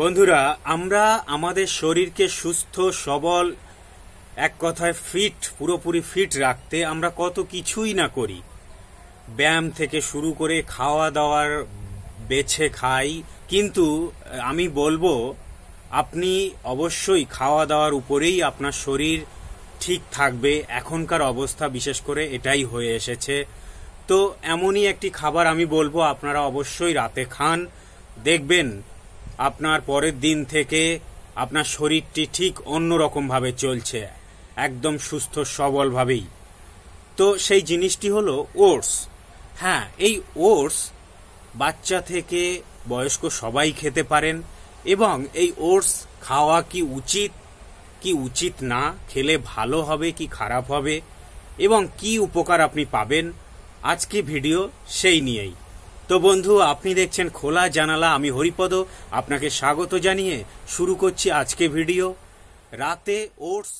বন্ধুরা আমরা আমাদের শরীরকে সুস্থ সবল এক কথায় ফিট পুরোপুরি ফিট রাখতে আমরা কত কিছুই না করি ব্যায়াম থেকে শুরু করে খাওয়া দাওয়ার বেছে খাই কিন্তু আমি বলবো আপনি অবশ্যই খাওয়া দাওয়ার উপরেই আপনার শরীর ঠিক থাকবে এখনকার অবস্থা বিশেষ করে এটাই হয়ে এসেছে তো এমনই একটি খাবার আমি বলবো আপনারা অবশ্যই রাতে খান দেখবেন আপনার পরের দিন থেকে আপনার শরীরটি ঠিক অন্যরকমভাবে চলছে একদম সুস্থ সবলভাবেই তো সেই জিনিসটি হলো ওটস হ্যাঁ এই ওটস বাচ্চা থেকে বয়স্ক সবাই খেতে পারেন এবং এই ওটস খাওয়া কি উচিত কি উচিত না খেলে ভালো হবে কি খারাপ হবে এবং কি উপকার আপনি পাবেন আজকে ভিডিও সেই নিয়েই তো বন্ধু আপনি দেখছেন খোলা জানালা আমি হরিপদ আপনাকে স্বাগত জানিয়ে শুরু করছি আজকে ভিডিও রাতে ওটস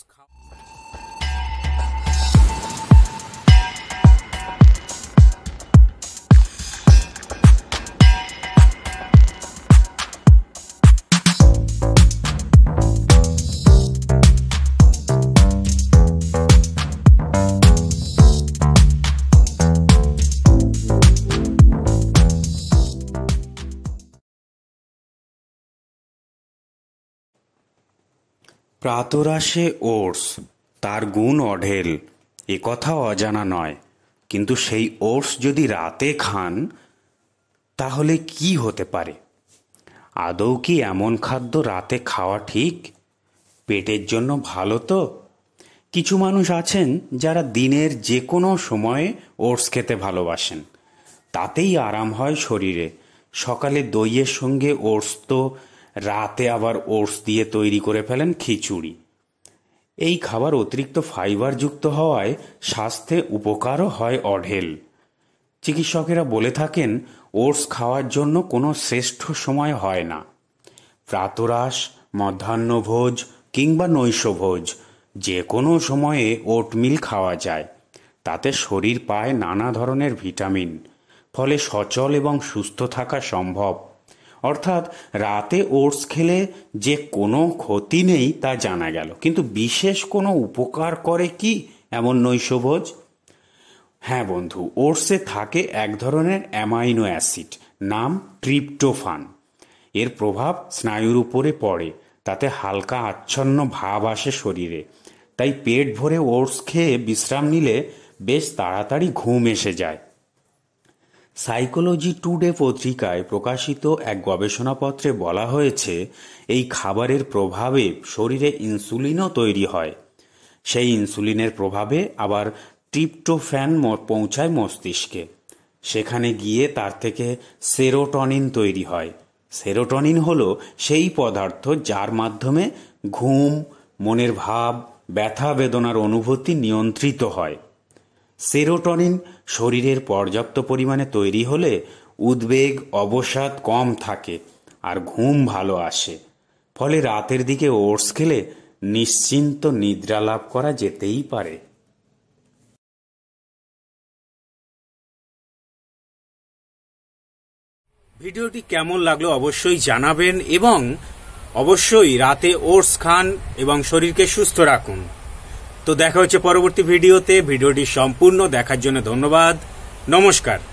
প্রাতরাশে ওটস তার গুণ অঢেল এ কথা অজানা নয় কিন্তু সেই ওটস যদি রাতে খান তাহলে কি হতে পারে আদৌ কি এমন খাদ্য রাতে খাওয়া ঠিক পেটের জন্য ভালো তো কিছু মানুষ আছেন যারা দিনের যে কোনো সময়ে ওটস খেতে ভালোবাসেন তাতেই আরাম হয় শরীরে সকালে দইয়ের সঙ্গে ওটস তো রাতে আবার ওটস দিয়ে তৈরি করে ফেলেন খিচুড়ি এই খাবার অতিরিক্ত ফাইবারযুক্ত হওয়ায় স্বাস্থ্যে উপকারও হয় অঢেল চিকিৎসকেরা বলে থাকেন ওটস খাওয়ার জন্য কোনো শ্রেষ্ঠ সময় হয় না প্রাতরাস মধ্যাহ্নভোজ কিংবা নৈশভোজ যে কোনো সময়ে ওটমিল খাওয়া যায় তাতে শরীর পায় নানা ধরনের ভিটামিন ফলে সচল এবং সুস্থ থাকা সম্ভব অর্থাৎ রাতে ওটস খেলে যে কোনো ক্ষতি নেই তা জানা গেল কিন্তু বিশেষ কোনো উপকার করে কি এমন নৈশভোজ হ্যাঁ বন্ধু ওটসে থাকে এক ধরনের অ্যামাইনো অ্যাসিড নাম ট্রিপ্টোফান এর প্রভাব স্নায়ুর উপরে পড়ে তাতে হালকা আচ্ছন্ন ভাব আসে শরীরে তাই পেট ভরে ওটস খেয়ে বিশ্রাম নিলে বেশ তাড়াতাড়ি ঘুম এসে যায় সাইকোলজি টুডে পত্রিকায় প্রকাশিত এক গবেষণাপত্রে বলা হয়েছে এই খাবারের প্রভাবে শরীরে ইনসুলিনও তৈরি হয় সেই ইনসুলিনের প্রভাবে আবার ট্রিপ্টোফ্যান পৌঁছায় মস্তিষ্কে সেখানে গিয়ে তার থেকে সেরোটনিন তৈরি হয় সেরোটনিন হল সেই পদার্থ যার মাধ্যমে ঘুম মনের ভাব ব্যথা বেদনার অনুভূতি নিয়ন্ত্রিত হয় সেরোটনিন শরীরের পর্যাপ্ত পরিমাণে তৈরি হলে উদ্বেগ অবসাদ কম থাকে আর ঘুম ভালো আসে ফলে রাতের দিকে ওটস খেলে নিশ্চিন্ত নিদ্রা লাভ করা যেতেই পারে ভিডিওটি কেমন লাগলো অবশ্যই জানাবেন এবং অবশ্যই রাতে ওটস খান এবং শরীরকে সুস্থ রাখুন তো দেখা হচ্ছে পরবর্তী ভিডিওতে ভিডিওটি সম্পূর্ণ দেখার জন্য ধন্যবাদ নমস্কার